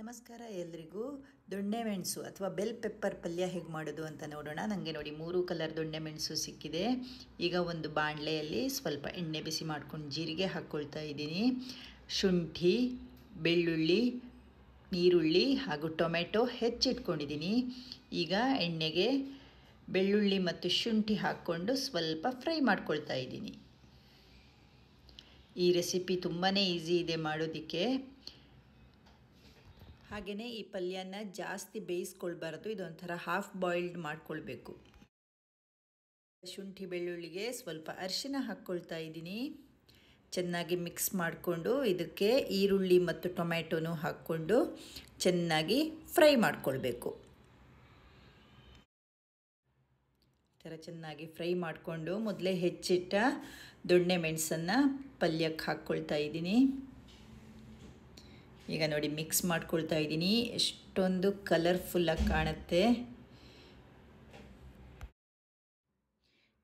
ನಮಸ್ಕಾರ ಎಲ್ರಿಗೂ ದೊಣ್ಣೆ ಮೆಣಸು ಅಥವಾ ಬೆಲ್ ಪೆಪ್ಪರ್ ಪಲ್ಯ ಹೇಗೆ ಮಾಡೋದು ಅಂತ ನೋಡೋಣ ನನಗೆ ನೋಡಿ ಮೂರು ಕಲರ್ ದೊಣ್ಣೆ ಮೆಣಸು ಸಿಕ್ಕಿದೆ ಈಗ ಒಂದು ಬಾಣಲೆಯಲ್ಲಿ ಸ್ವಲ್ಪ ಎಣ್ಣೆ ಬಿಸಿ ಮಾಡ್ಕೊಂಡು ಜೀರಿಗೆ ಹಾಕ್ಕೊಳ್ತಾ ಇದ್ದೀನಿ ಶುಂಠಿ ಬೆಳ್ಳುಳ್ಳಿ ಈರುಳ್ಳಿ ಹಾಗೂ ಟೊಮೆಟೊ ಹೆಚ್ಚಿಟ್ಕೊಂಡಿದ್ದೀನಿ ಈಗ ಎಣ್ಣೆಗೆ ಬೆಳ್ಳುಳ್ಳಿ ಮತ್ತು ಶುಂಠಿ ಹಾಕ್ಕೊಂಡು ಸ್ವಲ್ಪ ಫ್ರೈ ಮಾಡ್ಕೊಳ್ತಾ ಇದ್ದೀನಿ ಈ ರೆಸಿಪಿ ತುಂಬಾ ಈಸಿ ಇದೆ ಮಾಡೋದಕ್ಕೆ ಹಾಗೆಯೇ ಈ ಪಲ್ಯನ ಜಾಸ್ತಿ ಬೇಯಿಸ್ಕೊಳ್ಬಾರ್ದು ಇದೊಂಥರ ಹಾಫ್ ಬಾಯ್ಲ್ಡ್ ಮಾಡ್ಕೊಳ್ಬೇಕು ಶುಂಠಿ ಬೆಳ್ಳುಳ್ಳಿಗೆ ಸ್ವಲ್ಪ ಅರಿಶಿನ ಹಾಕ್ಕೊಳ್ತಾ ಇದ್ದೀನಿ ಚೆನ್ನಾಗಿ ಮಿಕ್ಸ್ ಮಾಡಿಕೊಂಡು ಇದಕ್ಕೆ ಈರುಳ್ಳಿ ಮತ್ತು ಟೊಮ್ಯಾಟೋನು ಹಾಕ್ಕೊಂಡು ಚೆನ್ನಾಗಿ ಫ್ರೈ ಮಾಡಿಕೊಳ್ಬೇಕು ಥರ ಚೆನ್ನಾಗಿ ಫ್ರೈ ಮಾಡಿಕೊಂಡು ಮೊದಲೇ ಹೆಚ್ಚಿಟ್ಟ ದೊಣ್ಣೆ ಮೆಣಸನ್ನು ಪಲ್ಯಕ್ಕೆ ಹಾಕ್ಕೊಳ್ತಾ ಇದ್ದೀನಿ ಈಗ ನೋಡಿ ಮಿಕ್ಸ್ ಮಾಡ್ಕೊಳ್ತಾ ಇದ್ದೀನಿ ಎಷ್ಟೊಂದು ಕಲರ್ಫುಲ್ಲಾಗಿ ಕಾಣುತ್ತೆ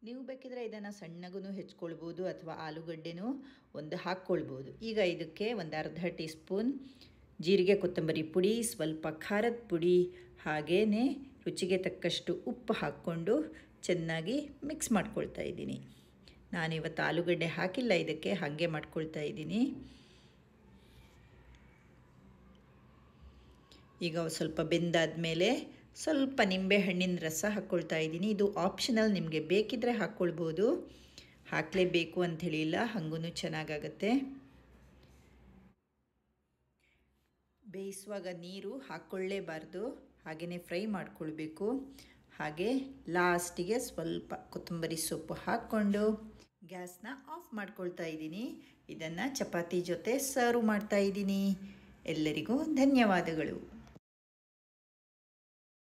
ನೀವು ಬೇಕಿದ್ರೆ ಇದನ್ನು ಸಣ್ಣಗೂ ಹೆಚ್ಕೊಳ್ಬೋದು ಅಥವಾ ಆಲೂಗಡ್ಡೆನೂ ಒಂದು ಹಾಕ್ಕೊಳ್ಬೋದು ಈಗ ಇದಕ್ಕೆ ಒಂದು ಅರ್ಧ ಟೀ ಸ್ಪೂನ್ ಜೀರಿಗೆ ಕೊತ್ತಂಬರಿ ಪುಡಿ ಸ್ವಲ್ಪ ಖಾರದ ಪುಡಿ ಹಾಗೇ ರುಚಿಗೆ ತಕ್ಕಷ್ಟು ಉಪ್ಪು ಹಾಕ್ಕೊಂಡು ಚೆನ್ನಾಗಿ ಮಿಕ್ಸ್ ಮಾಡ್ಕೊಳ್ತಾ ಇದ್ದೀನಿ ನಾನಿವತ್ತು ಆಲೂಗಡ್ಡೆ ಹಾಕಿಲ್ಲ ಇದಕ್ಕೆ ಹಾಗೆ ಮಾಡ್ಕೊಳ್ತಾ ಇದ್ದೀನಿ ಈಗ ಸ್ವಲ್ಪ ಬೆಂದಾದ ಮೇಲೆ ಸ್ವಲ್ಪ ಹಣ್ಣಿನ ರಸ ಹಾಕ್ಕೊಳ್ತಾ ಇದ್ದೀನಿ ಇದು ಆಪ್ಷನಲ್ ನಿಮಗೆ ಬೇಕಿದ್ದರೆ ಹಾಕ್ಕೊಳ್ಬೋದು ಹಾಕಲೇಬೇಕು ಅಂತ ಹೇಳಿಲ್ಲ ಹಾಗೂ ಚೆನ್ನಾಗಾಗತ್ತೆ ಬೇಯಿಸುವಾಗ ನೀರು ಹಾಕ್ಕೊಳ್ಳೇಬಾರ್ದು ಹಾಗೆಯೇ ಫ್ರೈ ಮಾಡಿಕೊಳ್ಬೇಕು ಹಾಗೆ ಲಾಸ್ಟಿಗೆ ಸ್ವಲ್ಪ ಕೊತ್ತಂಬರಿ ಸೊಪ್ಪು ಹಾಕ್ಕೊಂಡು ಗ್ಯಾಸ್ನ ಆಫ್ ಮಾಡ್ಕೊಳ್ತಾ ಇದ್ದೀನಿ ಇದನ್ನು ಚಪಾತಿ ಜೊತೆ ಸರ್ವ್ ಮಾಡ್ತಾ ಇದ್ದೀನಿ ಎಲ್ಲರಿಗೂ ಧನ್ಯವಾದಗಳು